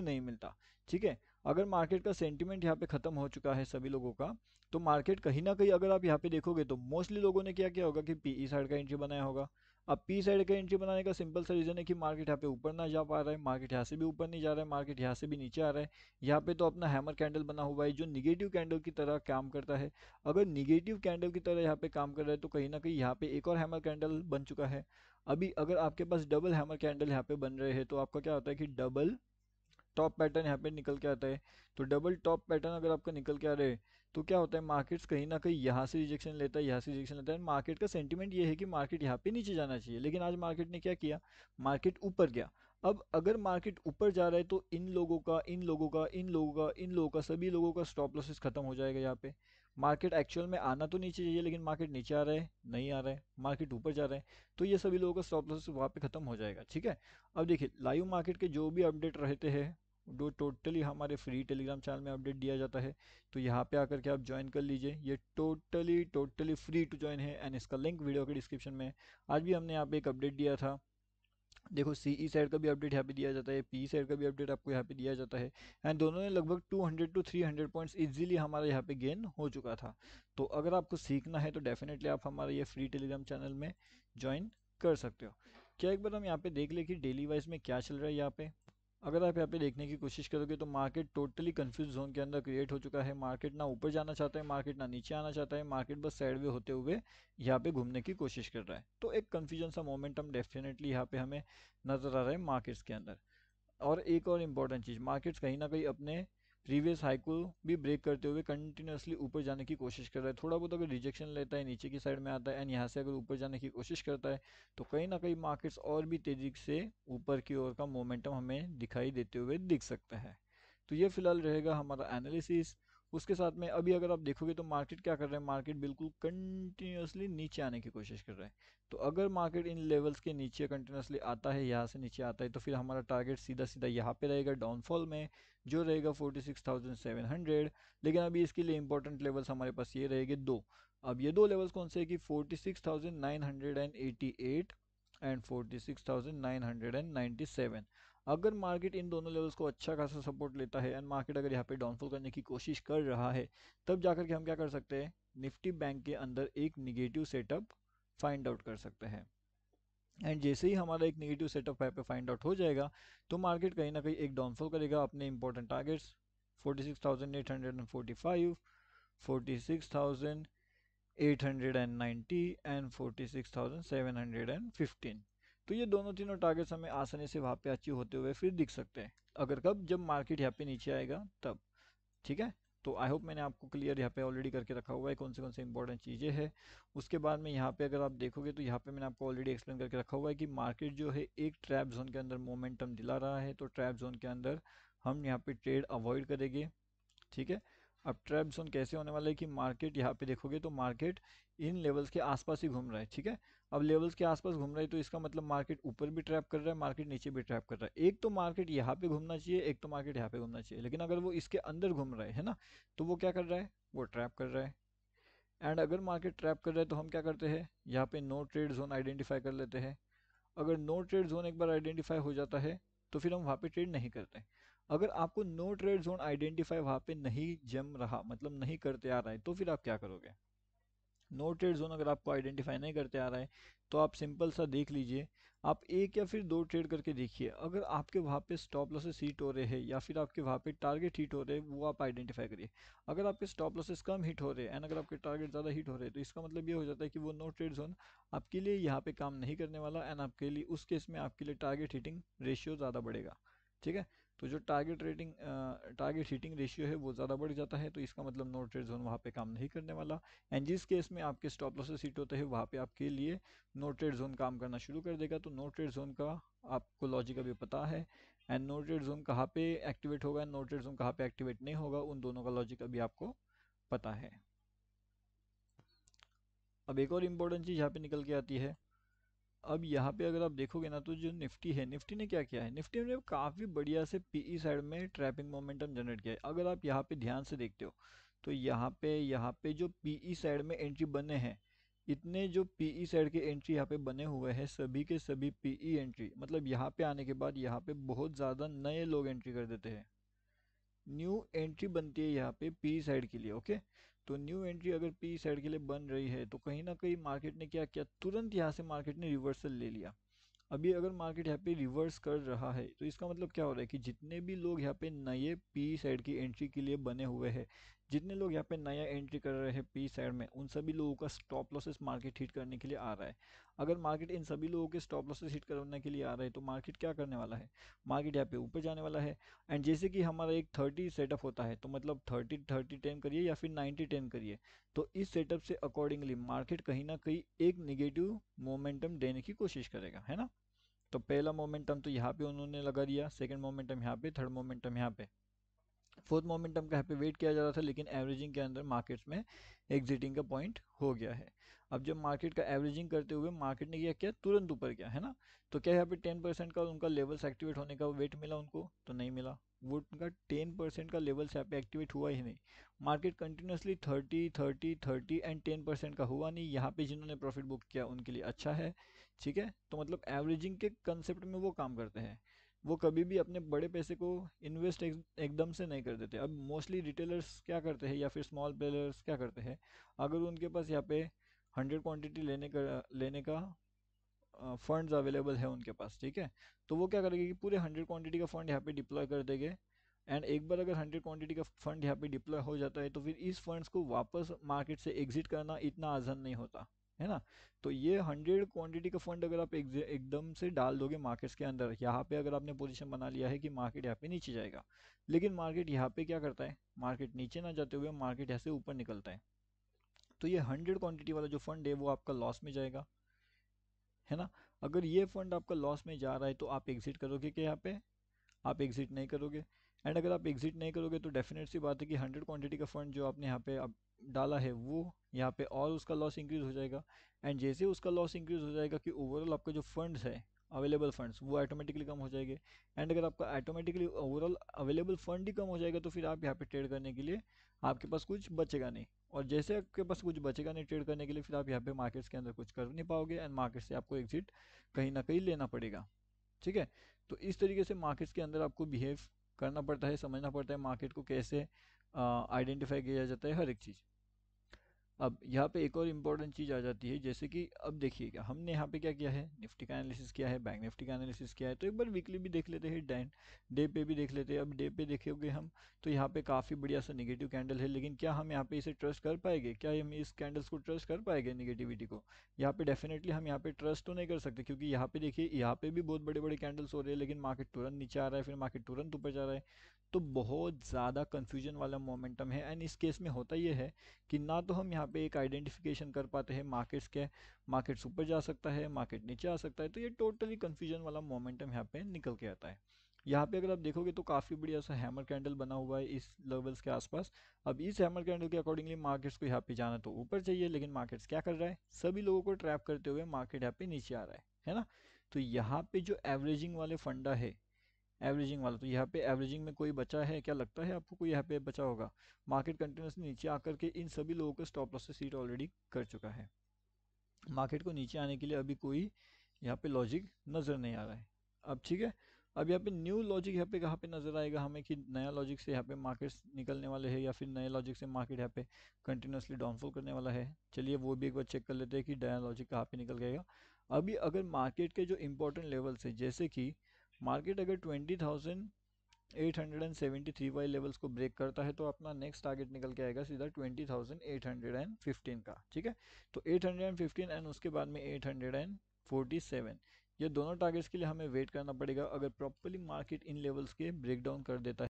भी नहीं मिलता ठीक है अगर मार्केट का सेंटिमेंट यहाँ पे ख़त्म हो चुका है सभी लोगों का तो मार्केट कहीं ना कहीं अगर आप यहाँ पे देखोगे तो मोस्टली लोगों ने क्या किया होगा कि पी साइड e का एंट्री बनाया होगा अब पी साइड e का एंट्री बनाने का सिंपल सा रीज़न है कि मार्केट यहाँ पे ऊपर ना जा पा रहा है मार्केट यहाँ से भी ऊपर नहीं जा रहा है मार्केट यहाँ से भी नीचे आ रहा है यहाँ पे तो अपना हैमर कैंडल बना हुआ है जो निगेटिव कैंडल की तरह काम करता है अगर निगेटिव कैंडल की तरह यहाँ पे काम कर रहा है तो कहीं ना कहीं यहाँ पे एक और हैमर कैंडल बन चुका है अभी अगर आपके पास डबल हैमर कैंडल यहाँ पे बन रहे हैं तो आपका क्या होता है कि डबल टॉप पैटर्न यहाँ पे निकल के आता है तो डबल टॉप पैटर्न अगर आपका निकल के आ रहा है तो क्या होता है मार्केट्स कहीं ना कहीं यहाँ से रिजेक्शन लेता है यहाँ से रिजेक्शन लेता है मार्केट का सेंटीमेंट ये है कि मार्केट यहाँ पे नीचे जाना चाहिए लेकिन आज मार्केट ने क्या किया मार्केट ऊपर गया अब अगर मार्केट ऊपर जा रहा है तो इन लोगों का इन लोगों का इन लोगों का इन लोगों का सभी लोगों का स्टॉप लॉसेस खत्म हो जाएगा यहाँ पे मार्केट एक्चुअल में आना तो नीचे चाहिए लेकिन मार्केट नीचे आ रहा है नहीं आ रहा है मार्केट ऊपर जा रहा है तो ये सभी लोगों का स्टॉप लॉसेस वहाँ पे खत्म हो जाएगा ठीक है अब देखिए लाइव मार्केट के जो भी अपडेट रहते हैं जो टोटली हमारे फ्री टेलीग्राम चैनल में अपडेट दिया जाता है तो यहाँ पे आकर के आप ज्वाइन कर लीजिए ये totally totally free to join है एंड इसका लिंक वीडियो के डिस्क्रिप्शन में है आज भी हमने यहाँ पे एक अपडेट दिया था देखो सी ई साइड का भी अपडेट यहाँ पे दिया जाता है पी साइड का भी अपडेट आपको यहाँ पे दिया जाता है एंड दोनों ने लगभग 200 टू 300 पॉइंट्स इजीली हमारे यहाँ पे गेन हो चुका था तो अगर आपको सीखना है तो डेफिनेटली आप हमारे ये फ्री टेलीग्राम चैनल में ज्वाइन कर सकते हो क्या एक बार हम यहाँ पे देख ले कि डेली वाइज में क्या चल रहा है यहाँ पे अगर आप यहाँ पे देखने की कोशिश करोगे तो मार्केट टोटली कंफ्यूज जोन के अंदर क्रिएट हो चुका है मार्केट ना ऊपर जाना चाहता है मार्केट ना नीचे आना चाहता है मार्केट बस साइडवे होते हुए यहाँ पे घूमने की कोशिश कर रहा है तो एक कन्फ्यूजन सा मोमेंटम डेफिनेटली यहाँ पे हमें नज़र आ रहा है मार्केट्स के अंदर और एक और इम्पॉर्टेंट चीज़ मार्केट्स कहीं ना कहीं अपने प्रीवियस हाई को भी ब्रेक करते हुए कंटिन्यूसली ऊपर जाने की कोशिश कर रहा है थोड़ा बहुत अगर रिजेक्शन लेता है नीचे की साइड में आता है एंड यहाँ से अगर ऊपर जाने की कोशिश करता है तो कहीं ना कहीं मार्केट्स और भी तेज़ी से ऊपर की ओर का मोमेंटम हमें दिखाई देते हुए दिख सकता है तो ये फिलहाल रहेगा हमारा एनालिसिस उसके साथ में अभी अगर आप देखोगे तो मार्केट क्या कर रहे हैं मार्केट बिल्कुल कंटिन्यूसली नीचे आने की कोशिश कर रहे हैं तो अगर मार्केट इन लेवल्स के नीचे कंटिन्यूसली आता है यहाँ से नीचे आता है तो फिर हमारा टारगेट सीधा सीधा यहाँ पे रहेगा डाउनफॉल में जो रहेगा forty six thousand seven hundred लेकिन अभी इसके लिए इंपॉर्टेंट लेवल्स हमारे पास ये रहेगी दो अब ये दो लेवल्स कौन से है कि forty six thousand nine hundred and eighty eight and forty six thousand nine hundred and ninety seven अगर मार्केट इन दोनों लेवल्स को अच्छा खासा सपोर्ट लेता है एंड मार्केट अगर यहाँ पे डाउनफॉल करने की कोशिश कर रहा है तब जाकर के हम क्या कर सकते हैं निफ्टी बैंक के अंदर एक निगेटिव सेटअप फाइंड आउट कर सकते हैं एंड जैसे ही हमारा एक निगेटिव सेटअप यहाँ पे फाइंड आउट हो जाएगा तो मार्केट कहीं ना कहीं एक डाउनफॉल करेगा अपने important targets eight hundred and 46,715 तो ये दोनों तीनों टारगेट्स हमें आसानी से वहाँ पे अचीव होते हुए फिर दिख सकते हैं अगर कब जब मार्केट यहाँ पे नीचे आएगा तब ठीक है तो आई होप मैंने आपको क्लियर यहाँ पे ऑलरेडी करके रखा हुआ है कौन से कौन से इंपॉर्टेंट चीज़ें हैं उसके बाद में यहाँ पे अगर आप देखोगे तो यहाँ पे मैंने आपको ऑलरेडी एक्सप्लेन करके रखा हुआ है कि मार्केट जो है एक ट्रैप जोन के अंदर मोमेंटम दिला रहा है तो ट्रैप जोन के अंदर हम यहाँ पे ट्रेड अवॉइड करेंगे ठीक है अब ट्रैप जोन कैसे होने वाला है कि मार्केट यहाँ पे देखोगे तो मार्केट इन लेवल्स के आसपास ही घूम रहा है ठीक है अब लेवल्स के आसपास घूम रहा है तो इसका मतलब मार्केट ऊपर भी ट्रैप कर रहा है मार्केट नीचे भी ट्रैप कर रहा है एक तो मार्केट यहाँ पे घूमना चाहिए एक तो मार्केट यहाँ पे घूमना चाहिए लेकिन अगर वो इसके अंदर घूम रहा है है ना तो वो क्या कर रहा है वो ट्रैप कर रहा है एंड अगर मार्केट ट्रैप कर रहा है तो हम क्या करते हैं यहाँ पे नो ट्रेड जोन आइडेंटिफाई कर लेते हैं अगर नो ट्रेड जोन एक बार आइडेंटिफाई हो जाता है तो फिर हम वहाँ पे ट्रेड नहीं करते अगर आपको नो ट्रेड जोन आइडेंटिफाई वहाँ पे नहीं जम रहा मतलब नहीं करते आ रहा है तो फिर आप क्या करोगे नो ट्रेड जोन अगर आपको आइडेंटिफाई नहीं करते आ रहा है तो आप सिंपल सा देख लीजिए आप एक या फिर दो ट्रेड करके देखिए अगर आपके वहाँ पे स्टॉप लॉसेस हीट हो रहे हैं या फिर आपके वहाँ पे टारगेट हीट हो रहे हैं वो आप आइडेंटिफाई करिए अगर आपके स्टॉप लॉसेस कम हीट हो रहे हैं एंड अगर आपके टारगेट ज़्यादा हीट हो रहे हैं तो इसका मतलब ये हो जाता है कि वो नो ट्रेड जोन आपके लिए यहाँ पर काम नहीं करने वाला एंड आपके लिए उस केस में आपके लिए टारगेट हीटिंग रेशियो ज़्यादा बढ़ेगा ठीक है तो जो target rating target hitting ratio है वो ज़्यादा बढ़ जाता है तो इसका मतलब नो ट्रेड जोन वहाँ पे काम नहीं करने वाला एंड जिस केस में आपके स्टॉप लॉसेस हीट होते हैं वहाँ पे आपके लिए नो ट्रेड जोन काम करना शुरू कर देगा तो नो ट्रेड जोन का आपको लॉजिक अभी पता है एंड नो ट्रेड जोन कहाँ पर एक्टिवेट होगा एंड नो ट्रेड जोन कहाँ पर एक्टिवेट नहीं होगा उन दोनों का लॉजिक अभी आपको पता है अब एक और इम्पोर्टेंट चीज़ यहाँ पर निकल के आती है अब यहाँ पे अगर आप देखोगे ना तो जो निफ्टी है निफ्टी ने क्या किया है निफ्टी ने काफ़ी बढ़िया से पीई साइड e में ट्रैपिंग मोमेंटम जनरेट किया है अगर आप यहाँ पे ध्यान से देखते हो तो यहाँ पे यहाँ पे जो पीई साइड e में एंट्री बने हैं इतने जो पीई साइड e के एंट्री यहाँ पे बने हुए हैं सभी के सभी पीई एंट्री मतलब यहाँ पे आने के बाद यहाँ पे बहुत ज़्यादा नए लोग एंट्री कर देते हैं न्यू एंट्री बनती है यहाँ पे पी साइड के लिए ओके तो न्यू एंट्री अगर पी साइड के लिए बन रही है तो कहीं ना कहीं मार्केट ने क्या किया तुरंत यहाँ से मार्केट ने रिवर्सल ले लिया अभी अगर मार्केट यहाँ पे रिवर्स कर रहा है तो इसका मतलब क्या हो रहा है कि जितने भी लोग यहाँ पे नए पी साइड की एंट्री के लिए बने हुए हैं जितने लोग यहाँ पे नया एंट्री कर रहे हैं पी साइड में उन सभी लोगों का स्टॉप लॉसेस मार्केट हिट करने के लिए आ रहा है अगर मार्केट इन सभी लोगों के स्टॉप लॉसेस हिट करने के लिए आ रहा है तो मार्केट क्या करने वाला है मार्केट यहाँ पे ऊपर जाने वाला है एंड जैसे कि हमारा एक थर्टी सेटअप होता है तो मतलब थर्टी थर्टी टेन करिए या फिर नाइन्टी टेन करिए तो इस सेटअप से अकॉर्डिंगली मार्केट कहीं ना कहीं एक निगेटिव मोमेंटम देने की कोशिश करेगा है ना तो पहला मोमेंटम तो यहाँ पे उन्होंने लगा दिया सेकंड मोमेंटम यहाँ पे थर्ड मोमेंटम यहाँ पे फोर्थ मोमेंटम का यहाँ पे वेट किया जा रहा था लेकिन एवरेजिंग के अंदर मार्केट्स में एग्जिटिंग का पॉइंट हो गया है अब जब मार्केट का एवरेजिंग करते हुए मार्केट ने क्या किया तुरंत ऊपर गया है ना तो क्या यहाँ पे टेन परसेंट का उनका लेवल्स एक्टिवेट होने का वेट मिला उनको तो नहीं मिला वो उनका टेन परसेंट का लेवल्स यहाँ पे एक्टिवेट हुआ ही नहीं market continuously thirty thirty thirty and ten percent का हुआ नहीं यहाँ पे जिन्होंने प्रॉफिट बुक किया उनके लिए अच्छा है ठीक है तो मतलब एवरेजिंग के कंसेप्ट में वो काम करते हैं वो कभी भी अपने बड़े पैसे को इन्वेस्ट एक, एकदम से नहीं कर देते अब मोस्टली रिटेलर्स क्या करते हैं या फिर स्मॉल प्लेयर्स क्या करते हैं अगर उनके पास यहाँ पे हंड्रेड क्वांटिटी लेने का लेने का फंड्स अवेलेबल है उनके पास ठीक है तो वो क्या करेंगे कि पूरे हंड्रेड क्वांटिटी का फंड यहाँ पे डिप्लॉय कर देंगे एंड एक बार अगर हंड्रेड क्वांटिटी का फंड यहाँ पे डिप्लॉय हो जाता है तो फिर इस फंड्स को वापस मार्केट से एग्जिट करना इतना आसान नहीं होता है ना तो ये हंड्रेड क्वांटिटी का फंड अगर आप एकदम से डाल दोगे मार्केट्स के अंदर यहाँ पे अगर आपने पोजीशन बना लिया है कि मार्केट यहाँ पे नीचे जाएगा लेकिन मार्केट यहाँ पे क्या करता है मार्केट नीचे ना जाते हुए मार्केट यहाँ से ऊपर निकलता है तो ये हंड्रेड क्वान्टिटी वाला जो फंड है वो आपका लॉस में जाएगा है ना अगर ये फंड आपका लॉस में जा रहा है तो आप एग्जिट करोगे क्या यहाँ पे आप एग्जिट नहीं करोगे एंड अगर आप एग्जिट नहीं करोगे तो डेफिनेट सी बात है कि हंड्रेड क्वान्टिटी का फंड जो आपने यहाँ पे अब डाला है वो यहाँ पे और उसका लॉस इंक्रीज़ हो जाएगा एंड जैसे उसका लॉस इंक्रीज़ हो जाएगा कि ओवरऑल आपका जो फंड्स है अवेलेबल फंड्स वो ऑटोमेटिकली कम हो जाएंगे एंड अगर आपका ऑटोमेटिकली ओवरऑल अवेलेबल फंड ही कम हो जाएगा तो फिर आप यहाँ पे ट्रेड करने के लिए आपके पास कुछ बचेगा नहीं और जैसे आपके पास कुछ बचेगा नहीं ट्रेड करने के लिए फिर आप यहाँ पे मार्केट्स के अंदर कुछ कर नहीं पाओगे एंड मार्केट से आपको एग्जिट कहीं ना कहीं लेना पड़ेगा ठीक है तो इस तरीके से मार्केट्स के अंदर आपको बिहेव करना पड़ता है समझना पड़ता है मार्केट को कैसे आइडेंटिफाई किया जाता है हर एक चीज़ अब यहाँ पे एक और इम्पॉर्टेंट चीज़ आ जाती है जैसे कि अब देखिएगा हमने यहाँ पे क्या किया है निफ्टी का एनालिसिस किया है बैंक निफ्टी का एनालिसिस किया है तो एक बार वीकली भी देख लेते हैं डैन डे पे भी देख लेते हैं अब डे पे देखेंगे हम तो यहाँ पे काफ़ी बढ़िया सा निगेटिव कैंडल है लेकिन क्या हम यहाँ पर इसे ट्रस्ट कर पाएंगे क्या हम इस कैंडल्स को ट्रस्ट कर पाएंगे निगेटिविटी को यहाँ पर डेफिनेटली हम यहाँ पर ट्रस्ट तो नहीं कर सकते क्योंकि यहाँ पर देखिए यहाँ पर भी बहुत बड़े बड़े कैंडल्स हो रहे हैं लेकिन मार्केट तुरंत नीचे आ रहा है फिर मार्केट तुरंत ऊपर जा रहा है तो बहुत ज़्यादा कन्फ्यूजन वाला मोमेंटम है एंड इस केस में होता यह है कि ना तो हम यहाँ पे एक आइडेंटिफिकेशन कर पाते हैं मार्केट्स के मार्केट्स ऊपर जा सकता है मार्केट नीचे आ सकता है तो ये टोटली कन्फ्यूजन वाला मोमेंटम यहाँ पे निकल के आता है यहाँ पे अगर आप देखोगे तो काफ़ी बढ़िया सा हैमर कैंडल बना हुआ है इस लेवल्स के आसपास अब इस हैमर कैंडल के अकॉर्डिंगली मार्केट्स को यहाँ पे जाना तो ऊपर चाहिए लेकिन मार्केट्स क्या कर रहा है सभी लोगों को ट्रैप करते हुए मार्केट यहाँ पे नीचे आ रहा है है ना तो यहाँ पे जो एवरेजिंग वाले फंडा है एवरेजिंग वाला तो यहाँ पे एवरेजिंग में कोई बचा है क्या लगता है आपको कोई यहाँ पे बचा होगा मार्केट कंटिन्यूस नीचे आकर के इन सभी लोगों का स्टॉप लॉस से सीट ऑलरेडी कर चुका है मार्केट को नीचे आने के लिए अभी कोई यहाँ पे लॉजिक नज़र नहीं आ रहा है अब ठीक है अब यहाँ पे न्यू लॉजिक यहाँ पे कहाँ पे नज़र आएगा हमें कि नया लॉजिक से यहाँ पे मार्केट्स निकलने वाले हैं या फिर नए लॉजिक से मार्केट यहाँ पे कंटिन्यूसली डाउनफॉल करने वाला है चलिए वो भी एक बार चेक कर लेते हैं कि नया लॉजिक कहाँ पे निकल गएगा अभी अगर मार्केट के जो इम्पोर्टेंट लेवल्स है जैसे कि मार्केट अगर twenty thousand eight hundred and seventy three वाई लेवल्स को ब्रेक करता है तो अपना नेक्स्ट टारगेट निकल के आएगा सीधा twenty thousand eight hundred and fifteen का ठीक है तो eight hundred and fifteen and उसके बाद में eight hundred and forty seven ये दोनों टारगेट्स के लिए हमें वेट करना पड़ेगा अगर प्रॉपरली मार्केट इन लेवल्स के ब्रेक डाउन कर देता है